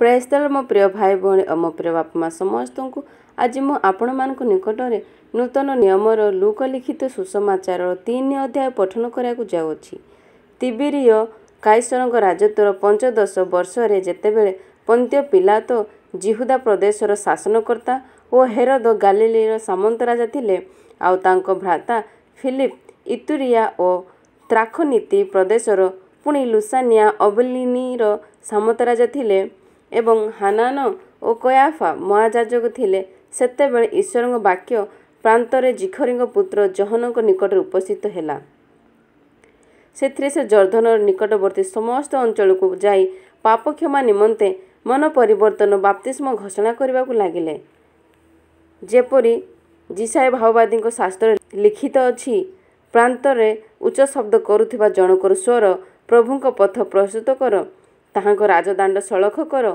ପ୍ରାୟସ୍ତଳ ମୋ ପ୍ରିୟ ଭାଇ ଭଉଣୀ ଓ ମୋ ପ୍ରିୟ ବାପା ମା ସମସ୍ତଙ୍କୁ ଆଜି ମୁଁ ଆପଣମାନଙ୍କ ନିକଟରେ ନୂତନ ନିୟମର ଲୁକଲିଖିତ ସୁସମାଚାର ତିନି ଅଧ୍ୟାୟ ପଠନ କରିବାକୁ ଯାଉଅଛି ତିବିରିୟ କାଇସରଙ୍କ ରାଜତ୍ୱର ପଞ୍ଚଦଶ ବର୍ଷରେ ଯେତେବେଳେ ପନ୍ତ୍ୟ ପିଲା ତ ଜିହୁଦା ପ୍ରଦେଶର ଶାସନକର୍ତ୍ତା ଓ ହେରଦ ଗାଲିଲିର ସାମନ୍ତ ରାଜା ଥିଲେ ଆଉ ତାଙ୍କ ଭ୍ରାତା ଫିଲିପ୍ ଇତୁରିଆ ଓ ତ୍ରାଖନୀତି ପ୍ରଦେଶର ପୁଣି ଲୁସାନିଆ ଅବଲିନିର ସାମନ୍ତ ରାଜା ଥିଲେ ଏବଂ ହାନାନ ଓ କୟାଫା ମହାଯାଜକ ଥିଲେ ସେତେବେଳେ ଈଶ୍ୱରଙ୍କ ବାକ୍ୟ ପ୍ରାନ୍ତରେ ଜିଖରିଙ୍କ ପୁତ୍ର ଜହନଙ୍କ ନିକଟରେ ଉପସ୍ଥିତ ହେଲା ସେଥିରେ ସେ ଜର୍ଦ୍ଧନର ନିକଟବର୍ତ୍ତୀ ସମସ୍ତ ଅଞ୍ଚଳକୁ ଯାଇ ପାପକ୍ଷମା ନିମନ୍ତେ ମନ ପରିବର୍ତ୍ତନ ବାପ୍ତିଷ୍ମ ଘୋଷଣା କରିବାକୁ ଲାଗିଲେ ଯେପରି ଜିସାଏ ମାଓବାଦୀଙ୍କ ଶାସ୍ତ୍ରରେ ଲିଖିତ ଅଛି ପ୍ରାନ୍ତରେ ଉଚ୍ଚ ଶବ୍ଦ କରୁଥିବା ଜଣଙ୍କର ସ୍ୱର ପ୍ରଭୁଙ୍କ ପଥ ପ୍ରସ୍ତୁତ କର ତାହାଙ୍କ ରାଜଦାଣ୍ଡ ସଳଖ କର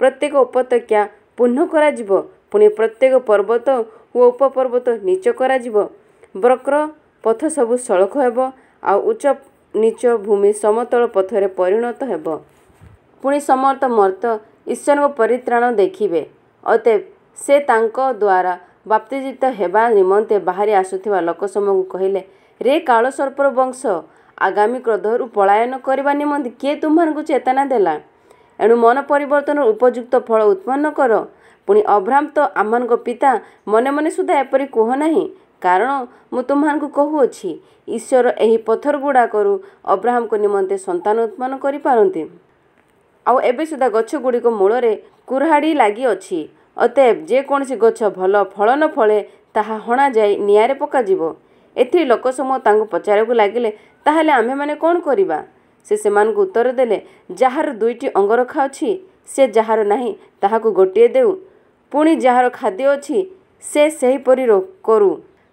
ପ୍ରତ୍ୟେକ ଉପତ୍ୟକା ପୂର୍ଣ୍ଣ କରାଯିବ ପୁଣି ପ୍ରତ୍ୟେକ ପର୍ବତ ଓ ଉପପର୍ବତ ନୀଚ କରାଯିବ ବକ୍ର ପଥ ସବୁ ସଳଖ ହେବ ଆଉ ଉଚ୍ଚ ନୀଚ ଭୂମି ସମତଳ ପଥରେ ପରିଣତ ହେବ ପୁଣି ସମର୍ଥ ମର୍ତ୍ତ ଈଶ୍ୱରଙ୍କ ପରିତ୍ରାଣ ଦେଖିବେ ଅତେ ସେ ତାଙ୍କ ଦ୍ୱାରା ବାପ୍ତିଜିତ ହେବା ନିମନ୍ତେ ବାହାରି ଆସୁଥିବା ଲୋକ ଲୋକସମୂହକୁ କହିଲେ ରେ କାଳସର୍ପର ବଂଶ ଆଗାମୀ କ୍ରୋଧରୁ ପଳାୟନ କରିବା ନିମନ୍ତେ କିଏ ତୁମମାନଙ୍କୁ ଚେତନା ଦେଲା ଏଣୁ ମନ ପରିବର୍ତ୍ତନ ଉପଯୁକ୍ତ ଫଳ ଉତ୍ପନ୍ନ କର ପୁଣି ଅଭ୍ରାନ୍ତ ଆମମାନଙ୍କ ପିତା ମନେ ମନେ ସୁଦ୍ଧା ଏପରି କୁହ ନାହିଁ କାରଣ ମୁଁ ତୁମମାନଙ୍କୁ କହୁଅଛି ଈଶ୍ୱର ଏହି ପଥର ଗୁଡ଼ାକରୁ ଅବ୍ରାହ୍ମଙ୍କ ନିମନ୍ତେ ସନ୍ତାନ ଉତ୍ପନ୍ନ କରିପାରନ୍ତି ଆଉ ଏବେ ସୁଦ୍ଧା ଗଛ ଗୁଡ଼ିକ ମୂଳରେ କୁରାଡ଼ି ଲାଗିଅଛି ଅତେ ଯେକୌଣସି ଗଛ ଭଲ ଫଳ ନ ଫଳେ ତାହା ହଣାଯାଇ ନିଆଁରେ ପକାଯିବ ଏଥିରେ ଲୋକ ଲୋକସମୂହ ତାଙ୍କୁ ପଚାରିବାକୁ ଲାଗିଲେ ତାହେଲେ ଆମେମାନେ କ'ଣ କରିବା ସେ ସେମାନଙ୍କୁ ଉତ୍ତର ଦେଲେ ଯାହାର ଦୁଇଟି ଅଙ୍ଗରଖା ଅଛି ସେ ଯାହାର ନାହିଁ ତାହାକୁ ଗୋଟିଏ ଦେଉ ପୁଣି ଯାହାର ଖାଦ୍ୟ ଅଛି ସେ ସେହିପରି କରୁ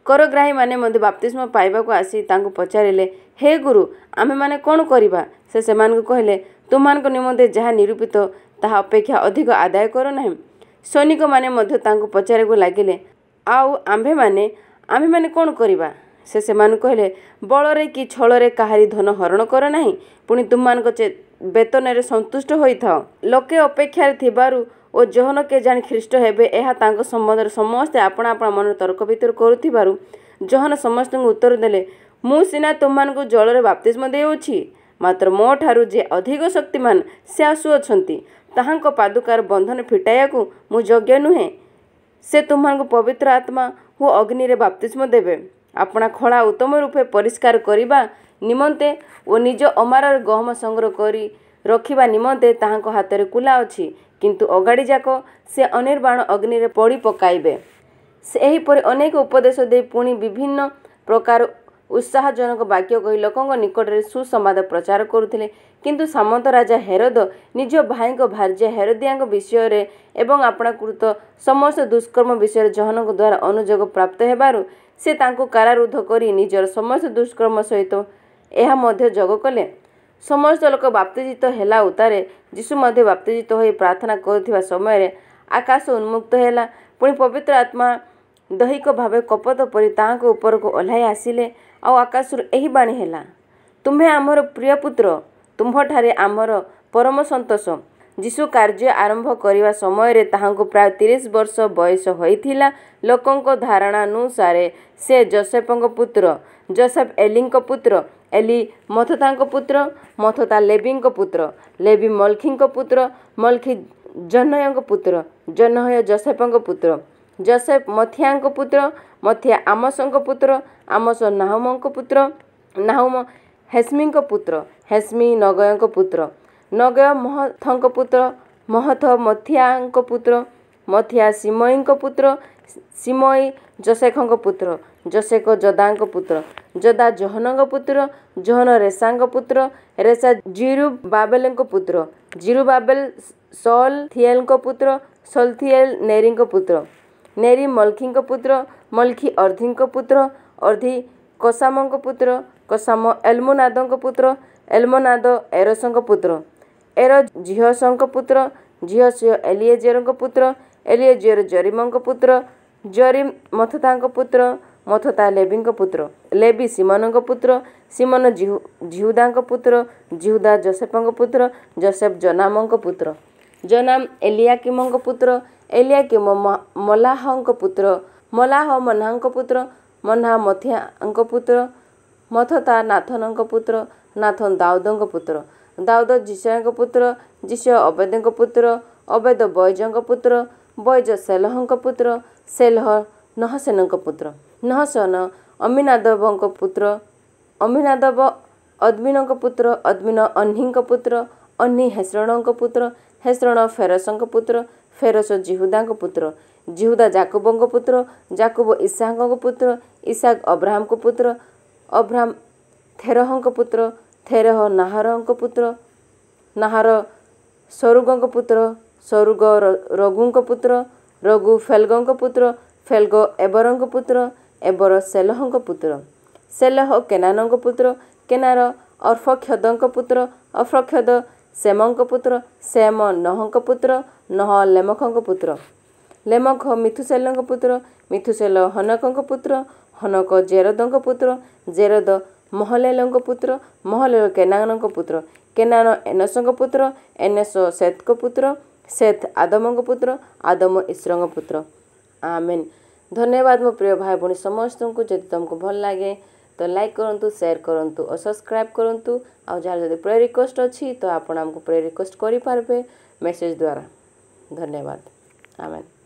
କରଗ୍ରାହୀମାନେ ମଧ୍ୟ ବାପ୍ତିସ୍ମ ପାଇବାକୁ ଆସି ତାଙ୍କୁ ପଚାରିଲେ ହେ ଗୁରୁ ଆମେମାନେ କ'ଣ କରିବା ସେ ସେମାନଙ୍କୁ କହିଲେ ତୁମମାନଙ୍କ ନିମନ୍ତେ ଯାହା ନିରୂପିତ ତାହା ଅପେକ୍ଷା ଅଧିକ ଆଦାୟ କରୁନାହିଁ ସୈନିକମାନେ ମଧ୍ୟ ତାଙ୍କୁ ପଚାରିବାକୁ ଲାଗିଲେ ଆଉ ଆମ୍ଭେମାନେ ଆମ୍ଭେମାନେ କ'ଣ କରିବା ସେ ସେମାନଙ୍କୁ କହିଲେ ବଳରେ କି ଛଳରେ କାହାରି ଧନ ହରଣ କର ନାହିଁ ପୁଣି ତୁମମାନଙ୍କ ବେତନରେ ସନ୍ତୁଷ୍ଟ ହୋଇଥାଅ ଲୋକେ ଅପେକ୍ଷାରେ ଥିବାରୁ ଓ ଜହନ କେ ଜାଣି ଖ୍ରୀଷ୍ଟ ହେବେ ଏହା ତାଙ୍କ ସମ୍ବନ୍ଧରେ ସମସ୍ତେ ଆପଣା ଆପଣା ମନରେ ତର୍କ ଭିତରେ କରୁଥିବାରୁ ଜହନ ସମସ୍ତଙ୍କୁ ଉତ୍ତର ଦେଲେ ମୁଁ ସିନା ତୁମମାନଙ୍କୁ ଜଳରେ ବାପ୍ତିସ୍ମ ଦେଉଛି ମାତ୍ର ମୋ ଠାରୁ ଯେ ଅଧିକ ଶକ୍ତିମାନ ସେ ଆସୁଅଛନ୍ତି ତାହାଙ୍କ ପାଦୁକାର ବନ୍ଧନ ଫିଟାଇବାକୁ ମୁଁ ଯୋଗ୍ୟ ନୁହେଁ ସେ ତୁମମାନଙ୍କୁ ପବିତ୍ର ଆତ୍ମା ଓ ଅଗ୍ନିରେ ବାପ୍ତିସ୍ମ ଦେବେ ଆପଣା ଖଳା ଉତ୍ତମ ରୂପେ ପରିଷ୍କାର କରିବା ନିମନ୍ତେ ଓ ନିଜ ଅମାରରେ ଗହମ ସଂଗ୍ରହ କରି ରଖିବା ନିମନ୍ତେ ତାହାଙ୍କ ହାତରେ କୁଲା ଅଛି କିନ୍ତୁ ଅଗାଡ଼ି ଯାକ ସେ ଅନିର୍ବାଣ ଅଗ୍ନିରେ ପଡ଼ି ପକାଇବେ ସେ ଏହିପରି ଅନେକ ଉପଦେଶ ଦେଇ ପୁଣି ବିଭିନ୍ନ ପ୍ରକାର ଉତ୍ସାହଜନକ ବାକ୍ୟ କହି ଲୋକଙ୍କ ନିକଟରେ ସୁସମ୍ବାଦ ପ୍ରଚାର କରୁଥିଲେ କିନ୍ତୁ ସାମନ୍ତ ରାଜା ହେରଦ ନିଜ ଭାଇଙ୍କ ଭାର୍ଯ୍ୟ ହେରଦିଆଙ୍କ ବିଷୟରେ ଏବଂ ଆପଣାକୃତ ସମସ୍ତ ଦୁଷ୍କର୍ମ ବିଷୟରେ ଜହନଙ୍କ ଦ୍ୱାରା ଅନୁଯୋଗ ପ୍ରାପ୍ତ ହେବାରୁ ସେ ତାଙ୍କୁ କାରାରୁଦ୍ଧ କରି ନିଜର ସମସ୍ତ ଦୁଷ୍କର୍ମ ସହିତ ଏହା ମଧ୍ୟ ଯୋଗ କଲେ ସମସ୍ତ ଲୋକ ବାପ୍ତିଜିତ ହେଲା ଉତାରେ ଯୀଶୁ ମଧ୍ୟ ବାପ୍ତିଜିତ ହୋଇ ପ୍ରାର୍ଥନା କରୁଥିବା ସମୟରେ ଆକାଶ ଉନ୍ମୁକ୍ତ ହେଲା ପୁଣି ପବିତ୍ର ଆତ୍ମା ଦୈହିକ ଭାବେ କପତ ପରି ତାହାଙ୍କ ଉପରକୁ ଓହ୍ଲାଇ ଆସିଲେ ଆଉ ଆକାଶରୁ ଏହି ବାଣୀ ହେଲା ତୁମ୍ଭେ ଆମର ପ୍ରିୟ ପୁତ୍ର ତୁମ୍ଭଠାରେ ଆମର ପରମ ସନ୍ତୋଷ ଯୀଶୁ କାର୍ଯ୍ୟ ଆରମ୍ଭ କରିବା ସମୟରେ ତାହାଙ୍କୁ ପ୍ରାୟ ତିରିଶ ବର୍ଷ ବୟସ ହୋଇଥିଲା ଲୋକଙ୍କ ଧାରଣାନୁସାରେ ସେ ଜୋସେଫଙ୍କ ପୁତ୍ର ଜୋସେଫ ଏଲିଙ୍କ ପୁତ୍ର ଏଲି ମଥତାଙ୍କ ପୁତ୍ର ମଥତା ଲେବିଙ୍କ ପୁତ୍ର ଲେବି ମଲ୍ଖିଙ୍କ ପୁତ୍ର ମଲ୍ଖି ଜହ୍ନୟଙ୍କ ପୁତ୍ର ଜହ୍ନୟ ଜୋସେଫଙ୍କ ପୁତ୍ର ଜୋସେଫ ମଥିଆଙ୍କ ପୁତ୍ର ମଥିଆ ଆମସଙ୍କ ପୁତ୍ର ଆମସ ନାହୁମଙ୍କ ପୁତ୍ର ନାହୁମ ହେସ୍ମିଙ୍କ ପୁତ୍ର ହେସ୍ମି ନଗୟଙ୍କ ପୁତ୍ର ନଗୟ ମହଥଙ୍କ ପୁତ୍ର ମହଥ ମଥିଆଙ୍କ ପୁତ୍ର ମଥିଆ ସିମଇଙ୍କ ପୁତ୍ର ସିମଇ ଯଶେଖଙ୍କ ପୁତ୍ର ଯଶେଖ ଯଦାଙ୍କ ପୁତ୍ର ଯଦା ଜହନଙ୍କ ପୁତ୍ର ଜହନ ରେସାଙ୍କ ପୁତ୍ର ରେସା ଜିରୁ ବାବେଲଙ୍କ ପୁତ୍ର ଜିରୁ ବାବେଲ ସଲ ଥିଏଲଙ୍କ ପୁତ୍ର ସଲ ଥିଏଲ ନେରିଙ୍କ ପୁତ୍ର ନେରି ମଲ୍ଖିଙ୍କ ପୁତ୍ର ମଲ୍ଖି ଅର୍ଧିଙ୍କ ପୁତ୍ର ଅର୍ଧି କସାମଙ୍କ ପୁତ୍ର କସାମ ଏଲମୋନାଦଙ୍କ ପୁତ୍ର ଏଲମୋନାଦ ଏରସଙ୍କ ପୁତ୍ର ଏର ଝିଅସଙ୍କ ପୁତ୍ର ଝିଅ ଝିଅ ଏଲିଏଜିଅରଙ୍କ ପୁତ୍ର ଏଲିଏଜିଅର ଜରିମଙ୍କ ପୁତ୍ର ଜରିମ ମଥତାଙ୍କ ପୁତ୍ର ମଥତା ଲେବିଙ୍କ ପୁତ୍ର ଲେବି ସିମନଙ୍କ ପୁତ୍ର ସିମନ ଜିହୁ ଜିହୁଦାଙ୍କ ପୁତ୍ର ଜିହୁଦା ଜୋସେଫଙ୍କ ପୁତ୍ର ଜୋସେଫ ଜନାମଙ୍କ ପୁତ୍ର ଜନାମ ଏଲିଆକିମଙ୍କ ପୁତ୍ର ଏଲିଆକିମ ମଲାହଙ୍କ ପୁତ୍ର ମଲାହ ମହ୍ନାଙ୍କ ପୁତ୍ର ମହ୍ନା ମଥିଆଙ୍କ ପୁତ୍ର ମଥତା ନାଥନଙ୍କ ପୁତ୍ର ନାଥନ ଦାଉଦଙ୍କ ପୁତ୍ର ଦାଉଦ ଜିସୟଙ୍କ ପୁତ୍ର ଜିସୟ ଅବେଦଙ୍କ ପୁତ୍ର ଅବେଦ ବୈଜଙ୍କ ପୁତ୍ର ବୈଜ ସେଲହଙ୍କ ପୁତ୍ର ସେଲହ ନହସେନଙ୍କ ପୁତ୍ର ନହସନ ଅମିନାଦବଙ୍କ ପୁତ୍ର ଅମିନାଦବ ଅଦ୍ମିନଙ୍କ ପୁତ୍ର ଅଦ୍ମିନ ଅହ୍ନିଙ୍କ ପୁତ୍ର ଅହ୍ନି ହେସ୍ରଣଙ୍କ ପୁତ୍ର ହେସ୍ରଣ ଫେରସଙ୍କ ପୁତ୍ର ଫେରସ ଜିହୁଦାଙ୍କ ପୁତ୍ର ଜିହୁଦା ଜାକୁବଙ୍କ ପୁତ୍ର ଜାକୁବ ଇଶାଙ୍କ ପୁତ୍ର ଇସାକ ଅବ୍ରାହ୍ମଙ୍କ ପୁତ୍ର ଅବ୍ରାହ୍ମ ଥେରହଙ୍କ ପୁତ୍ର ଥେରହ ନାହାରଙ୍କ ପୁତ୍ର ନାହାର ସରୁଗଙ୍କ ପୁତ୍ର ସରୁଗ ରଘୁଙ୍କ ପୁତ୍ର ରଘୁ ଫେଲଗଙ୍କ ପୁତ୍ର ଫେଲଗ ଏବରଙ୍କ ପୁତ୍ର ଏବର ସେଲହଙ୍କ ପୁତ୍ର ସେଲହ କେନାନଙ୍କ ପୁତ୍ର କେନାର ଅର୍ଫକ୍ଷଦଙ୍କ ପୁତ୍ର ଅର୍ଫକ୍ଷଦ ସେମଙ୍କ ପୁତ୍ର ସେମ ନହଙ୍କ ପୁତ୍ର ନହ ଲେମଖଙ୍କ ପୁତ୍ର ଲେମଖ ମିଥୁସେଲଙ୍କ ପୁତ୍ର ମିଥୁସେଲ ହନକଙ୍କ ପୁତ୍ର ହନକ ଜେରଦଙ୍କ ପୁତ୍ର ଜେରଦ ମହଲେଲଙ୍କ ପୁତ୍ର ମହଲେଲ କେନାନଙ୍କ ପୁତ୍ର କେନାନ ଏନସଙ୍କ ପୁତ୍ର ଏନଏସ ସେତଙ୍କ ପୁତ୍ର ସେଥ ଆଦମଙ୍କ ପୁତ୍ର ଆଦମ ଇସ୍ରଙ୍କ ପୁତ୍ର ଆମେନ୍ ଧନ୍ୟବାଦ ମୋ ପ୍ରିୟ ଭାଇ ଭଉଣୀ ସମସ୍ତଙ୍କୁ ଯଦି ତୁମକୁ ଭଲ ଲାଗେ ତ ଲାଇକ୍ କରନ୍ତୁ ସେୟାର କରନ୍ତୁ ଓ ସବସ୍କ୍ରାଇବ୍ କରନ୍ତୁ ଆଉ ଯାହାର ଯଦି ପ୍ରେ ରିକ୍ୱେଷ୍ଟ ଅଛି ତ ଆପଣ ଆମକୁ ପ୍ରେ ରିକ୍ୱେଷ୍ଟ କରିପାରିବେ ମେସେଜ୍ ଦ୍ୱାରା ଧନ୍ୟବାଦ ଆମେନ୍